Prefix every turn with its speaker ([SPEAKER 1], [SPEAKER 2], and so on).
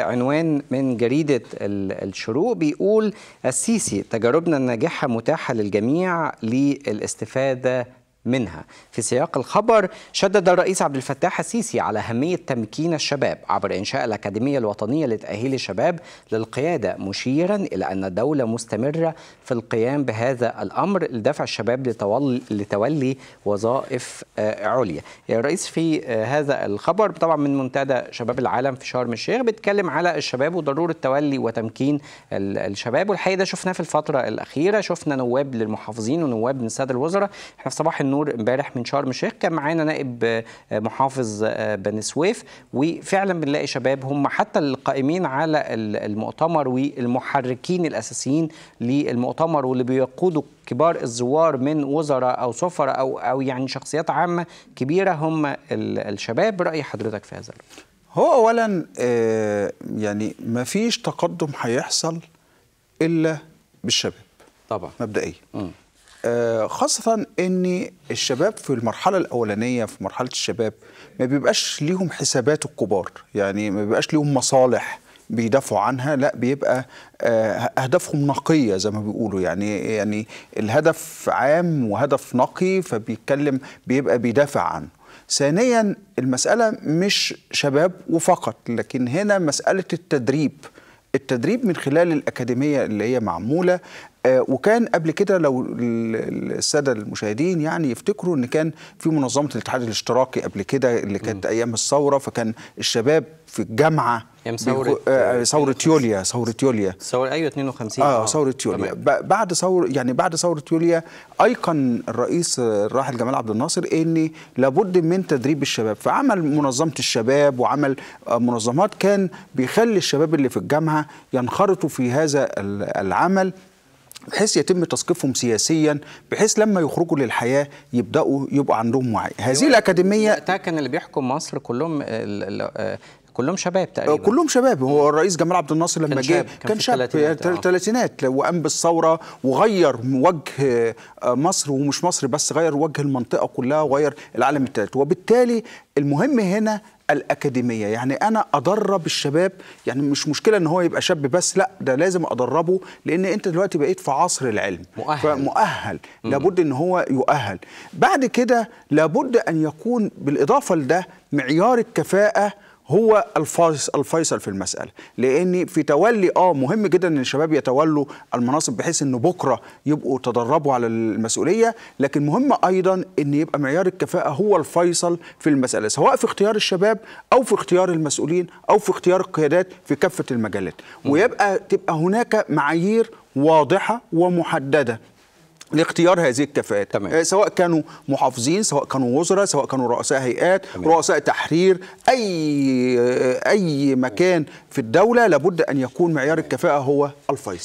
[SPEAKER 1] عنوان من جريدة الشروق بيقول السيسي تجاربنا الناجحة متاحة للجميع للاستفادة منها في سياق الخبر شدد الرئيس عبد الفتاح السيسي على أهمية تمكين الشباب عبر إنشاء الأكاديمية الوطنية لتأهيل الشباب للقيادة مشيرا إلى أن الدولة مستمرة في القيام بهذا الأمر لدفع الشباب لتولي وظائف آه، عليا يعني الرئيس في آه، هذا الخبر طبعا من منتدى شباب العالم في شرم الشيخ بيتكلم على الشباب وضرورة تولي وتمكين الشباب والحقيقة ده شفناه في الفترة الأخيرة شفنا نواب للمحافظين ونواب من سادة الوزراء احنا في صباح النور امبارح من شرم الشيخ كان معانا نائب آه، محافظ آه، بني سويف وفعلا بنلاقي شباب هم حتى القائمين على المؤتمر والمحركين الاساسيين للمؤتمر واللي بيقودوا كبار الزوار من وزراء او سفراء او او يعني شخصيات عامه كبيره هم الشباب راي حضرتك في هذا
[SPEAKER 2] هو اولا آه، يعني ما فيش تقدم هيحصل الا بالشباب طبعا مبدئيا آه، خاصة ان الشباب في المرحلة الاولانية في مرحلة الشباب ما بيبقاش ليهم حسابات الكبار يعني ما بيبقاش ليهم مصالح بيدافعوا عنها لا بيبقى آه، اهدافهم نقيه زي ما بيقولوا يعني يعني الهدف عام وهدف نقي فبيتكلم بيبقى بيدافع عنه ثانيا المساله مش شباب وفقط لكن هنا مساله التدريب التدريب من خلال الأكاديمية اللي هي معمولة آه، وكان قبل كده لو الساده المشاهدين يعني يفتكروا ان كان في منظمه الاتحاد الاشتراكي قبل كده اللي كانت ايام الثوره فكان الشباب في الجامعه ايام ثوره بيخو... آه، آه، ثوره يوليا ثوره يوليا ثوره ايوه 52 اه ثوره يوليا بعد ثوره يعني بعد ثوره يوليا ايقن الرئيس الراحل جمال عبد الناصر ان لابد من تدريب الشباب فعمل منظمه الشباب وعمل منظمات كان بيخلي الشباب اللي في الجامعه ينخرطوا في هذا العمل بحيث يتم تثقيفهم سياسيا بحيث لما يخرجوا للحياه يبداوا يبقى عندهم وعي هذه أيوة. الاكاديميه كان اللي بيحكم مصر كلهم آه، كلهم شباب تقريبا كلهم شباب هو الرئيس جمال عبد الناصر لما جه كان شاب ثلاثينات آه. وقام بالثوره وغير وجه آه، مصر ومش مصر بس غير وجه المنطقه كلها وغير العالم الثالث وبالتالي المهم هنا الأكاديمية يعني أنا أدرب الشباب يعني مش مشكلة إن هو يبقى شاب بس لا ده لازم أدربه لأن أنت دلوقتي بقيت في عصر العلم مؤهل فمؤهل لابد إن هو يؤهل بعد كده لابد أن يكون بالإضافة لده معيار الكفاءة هو الفيصل في المسألة لأن في تولي آه مهم جدا أن الشباب يتولوا المناصب بحيث أنه بكرة يبقوا تدربوا على المسؤولية لكن مهم أيضا أن يبقى معيار الكفاءة هو الفيصل في المسألة سواء في اختيار الشباب أو في اختيار المسؤولين أو في اختيار القيادات في كافة المجالات ويبقى تبقى هناك معايير واضحة ومحددة لاختيار هذه الكفاءات تمام. آه، سواء كانوا محافظين سواء كانوا وزراء سواء كانوا رؤساء هيئات تمام. رؤساء تحرير اي آه، اي مكان في الدوله لابد ان يكون معيار الكفاءه هو الفيصل